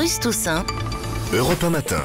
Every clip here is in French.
Bruce Toussaint. Europe 1 matin.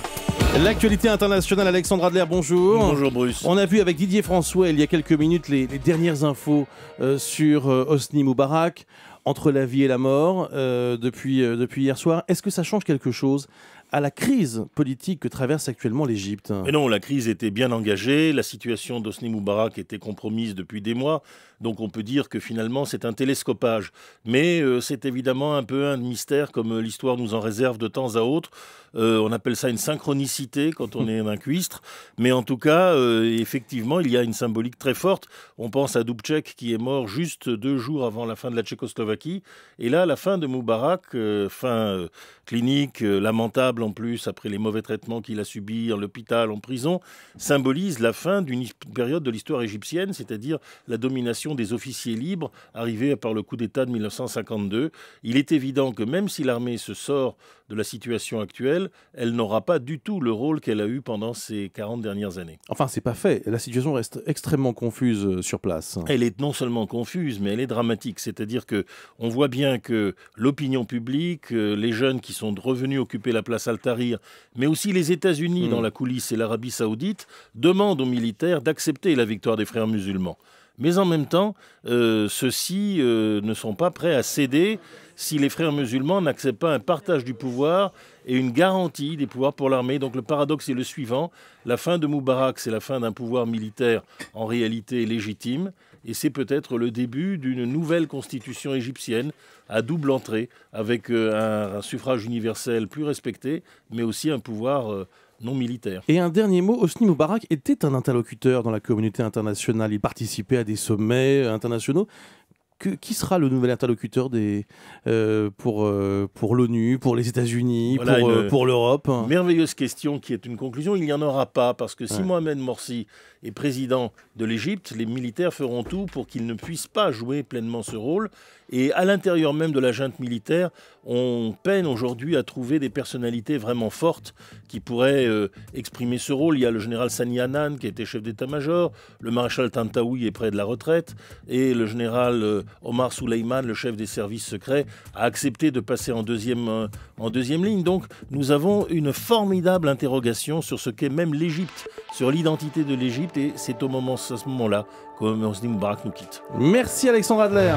L'actualité internationale, Alexandre Adler, bonjour. Bonjour Bruce. On a vu avec Didier François il y a quelques minutes les, dernières infos euh, sur Osni euh, Hosni Moubarak, entre la vie et la mort, euh, depuis, depuis hier soir. Est-ce que ça change quelque chose à la crise politique que traverse actuellement l'Égypte. Mais non, la crise était bien engagée, la situation d'Osni Moubarak était compromise depuis des mois, donc on peut dire que finalement c'est un télescopage. Mais euh, c'est évidemment un peu un mystère comme euh, l'histoire nous en réserve de temps à autre. Euh, on appelle ça une synchronicité quand on est un cuistre, mais en tout cas, effectivement, il y a une symbolique très forte. On pense à Dubček qui est mort juste deux jours avant la fin de la Tchécoslovaquie, et là, la fin de Moubarak, fin clinique, lamentable, en plus après les mauvais traitements qu'il a subis en l'hôpital, en prison, symbolise la fin d'une période de l'histoire égyptienne, c'est-à-dire la domination des officiers libres arrivés par le coup d'État de 1952. Il est évident que même si l'armée se sort de la situation actuelle, elle n'aura pas du tout le rôle qu'elle a eu pendant ces 40 dernières années. Enfin, c'est pas fait. La situation reste extrêmement confuse euh, sur place. Elle est non seulement confuse, mais elle est dramatique. C'est-à-dire que on voit bien que l'opinion publique, euh, les jeunes qui sont revenus occuper la place mais aussi les États-Unis dans hmm. la coulisse et l'Arabie saoudite, demandent aux militaires d'accepter la victoire des frères musulmans. Mais en même temps, euh, ceux-ci euh, ne sont pas prêts à céder si les frères musulmans n'acceptent pas un partage du pouvoir et une garantie des pouvoirs pour l'armée. Donc le paradoxe est le suivant. La fin de Moubarak, c'est la fin d'un pouvoir militaire en réalité légitime. Et c'est peut-être le début d'une nouvelle constitution égyptienne à double entrée, avec euh, un, suffrage universel plus respecté, mais aussi un pouvoir non militaire. Et un dernier mot, Hosni Moubarak était un interlocuteur dans la communauté internationale. Il participait à des sommets internationaux qui sera le nouvel interlocuteur des, euh, pour, euh, pour l'ONU, pour les États-Unis, euh, pour, l'Europe Merveilleuse question qui est une conclusion. Il n'y en aura pas parce que si Mohamed Morsi est président de l'Égypte, les militaires feront tout pour qu'il ne puisse pas jouer pleinement ce rôle. Et à l'intérieur même de la junte militaire, on peine aujourd'hui à trouver des personnalités vraiment fortes qui pourraient exprimer ce rôle. Il y a le général Sani Hanan qui était chef d'état-major, le maréchal Tantawi est près de la retraite, et le général Omar Souleyman, le chef des services secrets, a accepté de passer en deuxième, euh, en deuxième ligne. Donc nous avons une formidable interrogation sur ce qu'est même l'Égypte, sur l'identité de l'Égypte, et c'est au moment, à ce moment-là que M. Moubarak nous quitte. Merci Alexandre Adler.